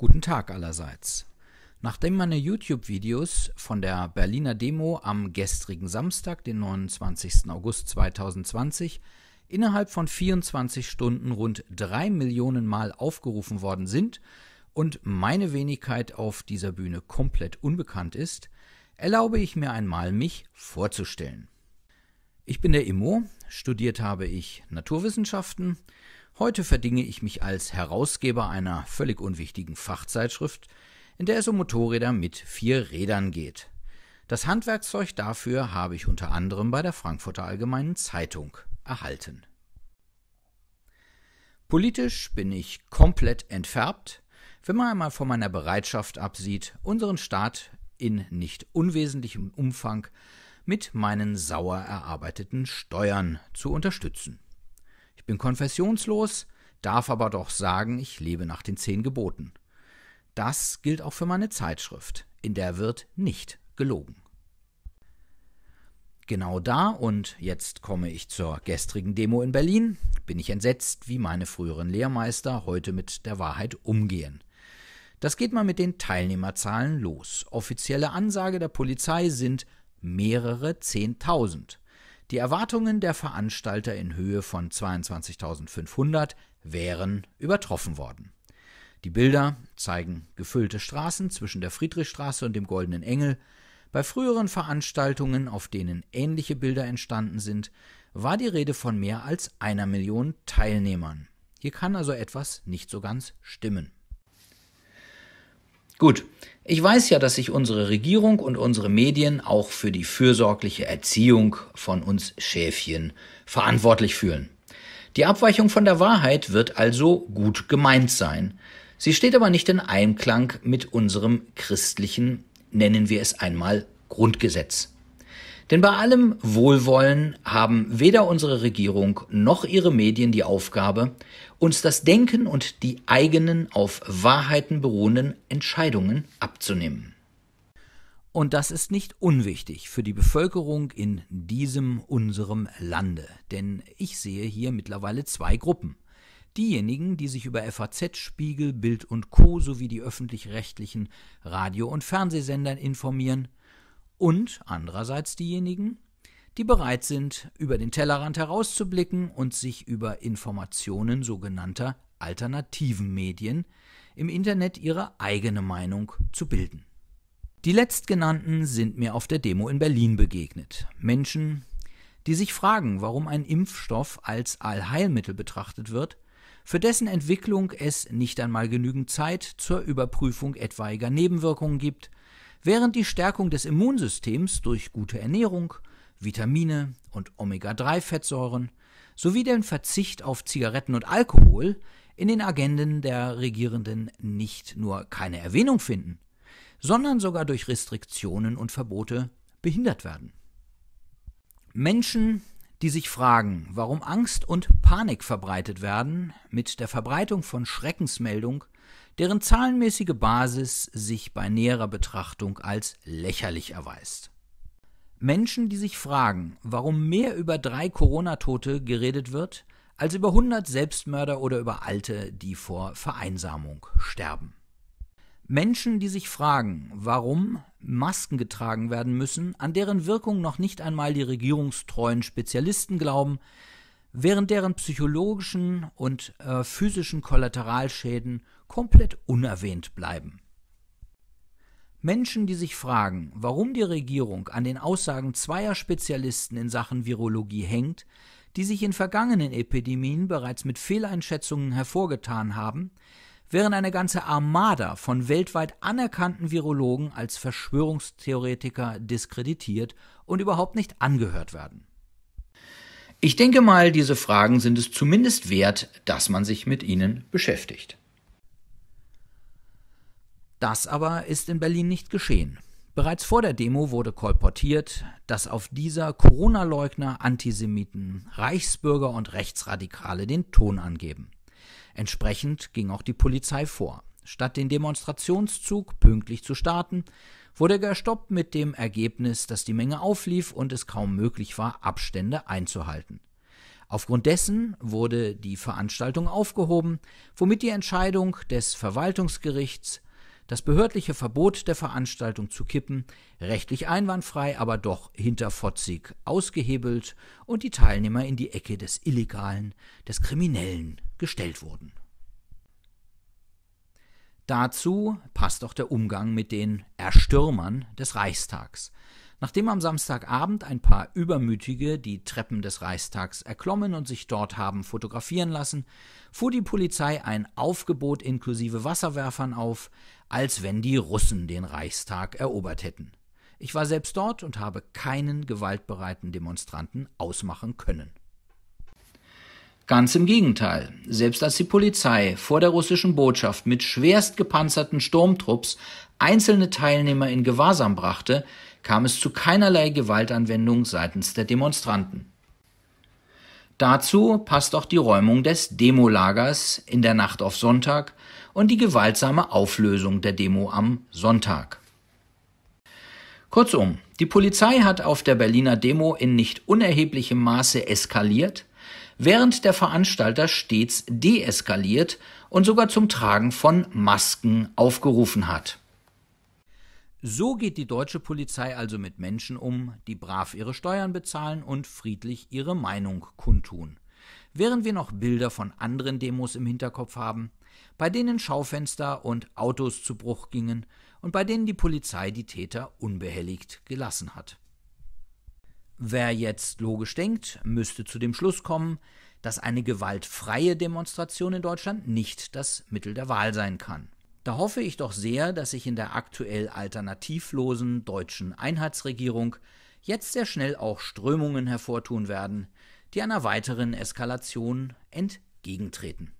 Guten Tag allerseits. Nachdem meine YouTube-Videos von der Berliner Demo am gestrigen Samstag, den 29. August 2020, innerhalb von 24 Stunden rund 3 Millionen Mal aufgerufen worden sind und meine Wenigkeit auf dieser Bühne komplett unbekannt ist, erlaube ich mir einmal, mich vorzustellen. Ich bin der Immo, studiert habe ich Naturwissenschaften. Heute verdinge ich mich als Herausgeber einer völlig unwichtigen Fachzeitschrift, in der es um Motorräder mit vier Rädern geht. Das Handwerkszeug dafür habe ich unter anderem bei der Frankfurter Allgemeinen Zeitung erhalten. Politisch bin ich komplett entfärbt, wenn man einmal von meiner Bereitschaft absieht, unseren Staat in nicht unwesentlichem Umfang mit meinen sauer erarbeiteten Steuern zu unterstützen. Ich bin konfessionslos, darf aber doch sagen, ich lebe nach den zehn Geboten. Das gilt auch für meine Zeitschrift, in der wird nicht gelogen. Genau da, und jetzt komme ich zur gestrigen Demo in Berlin, bin ich entsetzt, wie meine früheren Lehrmeister heute mit der Wahrheit umgehen. Das geht mal mit den Teilnehmerzahlen los. Offizielle Ansage der Polizei sind mehrere Zehntausend. Die Erwartungen der Veranstalter in Höhe von 22.500 wären übertroffen worden. Die Bilder zeigen gefüllte Straßen zwischen der Friedrichstraße und dem Goldenen Engel. Bei früheren Veranstaltungen, auf denen ähnliche Bilder entstanden sind, war die Rede von mehr als einer Million Teilnehmern. Hier kann also etwas nicht so ganz stimmen. Gut, ich weiß ja, dass sich unsere Regierung und unsere Medien auch für die fürsorgliche Erziehung von uns Schäfchen verantwortlich fühlen. Die Abweichung von der Wahrheit wird also gut gemeint sein. Sie steht aber nicht in Einklang mit unserem christlichen, nennen wir es einmal, Grundgesetz. Denn bei allem Wohlwollen haben weder unsere Regierung noch ihre Medien die Aufgabe, uns das Denken und die eigenen auf Wahrheiten beruhenden Entscheidungen abzunehmen. Und das ist nicht unwichtig für die Bevölkerung in diesem unserem Lande, denn ich sehe hier mittlerweile zwei Gruppen. Diejenigen, die sich über FAZ, Spiegel, Bild und Co sowie die öffentlich-rechtlichen Radio- und Fernsehsendern informieren, und andererseits diejenigen, die bereit sind, über den Tellerrand herauszublicken und sich über Informationen sogenannter alternativen Medien im Internet ihre eigene Meinung zu bilden. Die letztgenannten sind mir auf der Demo in Berlin begegnet. Menschen, die sich fragen, warum ein Impfstoff als Allheilmittel betrachtet wird, für dessen Entwicklung es nicht einmal genügend Zeit zur Überprüfung etwaiger Nebenwirkungen gibt während die Stärkung des Immunsystems durch gute Ernährung, Vitamine und Omega-3-Fettsäuren sowie den Verzicht auf Zigaretten und Alkohol in den Agenden der Regierenden nicht nur keine Erwähnung finden, sondern sogar durch Restriktionen und Verbote behindert werden. Menschen, die sich fragen, warum Angst und Panik verbreitet werden, mit der Verbreitung von Schreckensmeldung deren zahlenmäßige Basis sich bei näherer Betrachtung als lächerlich erweist. Menschen, die sich fragen, warum mehr über drei Corona-Tote geredet wird, als über 100 Selbstmörder oder über Alte, die vor Vereinsamung sterben. Menschen, die sich fragen, warum Masken getragen werden müssen, an deren Wirkung noch nicht einmal die regierungstreuen Spezialisten glauben, während deren psychologischen und äh, physischen Kollateralschäden komplett unerwähnt bleiben. Menschen, die sich fragen, warum die Regierung an den Aussagen zweier Spezialisten in Sachen Virologie hängt, die sich in vergangenen Epidemien bereits mit Fehleinschätzungen hervorgetan haben, während eine ganze Armada von weltweit anerkannten Virologen als Verschwörungstheoretiker diskreditiert und überhaupt nicht angehört werden. Ich denke mal, diese Fragen sind es zumindest wert, dass man sich mit ihnen beschäftigt. Das aber ist in Berlin nicht geschehen. Bereits vor der Demo wurde kolportiert, dass auf dieser Corona-Leugner, Antisemiten, Reichsbürger und Rechtsradikale den Ton angeben. Entsprechend ging auch die Polizei vor. Statt den Demonstrationszug pünktlich zu starten, wurde er gestoppt mit dem Ergebnis, dass die Menge auflief und es kaum möglich war, Abstände einzuhalten. Aufgrund dessen wurde die Veranstaltung aufgehoben, womit die Entscheidung des Verwaltungsgerichts das behördliche Verbot der Veranstaltung zu kippen, rechtlich einwandfrei, aber doch hinterfotzig ausgehebelt und die Teilnehmer in die Ecke des Illegalen, des Kriminellen gestellt wurden. Dazu passt auch der Umgang mit den Erstürmern des Reichstags, Nachdem am Samstagabend ein paar Übermütige die Treppen des Reichstags erklommen und sich dort haben fotografieren lassen, fuhr die Polizei ein Aufgebot inklusive Wasserwerfern auf, als wenn die Russen den Reichstag erobert hätten. Ich war selbst dort und habe keinen gewaltbereiten Demonstranten ausmachen können. Ganz im Gegenteil. Selbst als die Polizei vor der russischen Botschaft mit schwerst gepanzerten Sturmtrupps einzelne Teilnehmer in Gewahrsam brachte, kam es zu keinerlei Gewaltanwendung seitens der Demonstranten. Dazu passt auch die Räumung des Demolagers in der Nacht auf Sonntag und die gewaltsame Auflösung der Demo am Sonntag. Kurzum, die Polizei hat auf der Berliner Demo in nicht unerheblichem Maße eskaliert, während der Veranstalter stets deeskaliert und sogar zum Tragen von Masken aufgerufen hat. So geht die deutsche Polizei also mit Menschen um, die brav ihre Steuern bezahlen und friedlich ihre Meinung kundtun. Während wir noch Bilder von anderen Demos im Hinterkopf haben, bei denen Schaufenster und Autos zu Bruch gingen und bei denen die Polizei die Täter unbehelligt gelassen hat. Wer jetzt logisch denkt, müsste zu dem Schluss kommen, dass eine gewaltfreie Demonstration in Deutschland nicht das Mittel der Wahl sein kann. Da hoffe ich doch sehr, dass sich in der aktuell alternativlosen deutschen Einheitsregierung jetzt sehr schnell auch Strömungen hervortun werden, die einer weiteren Eskalation entgegentreten.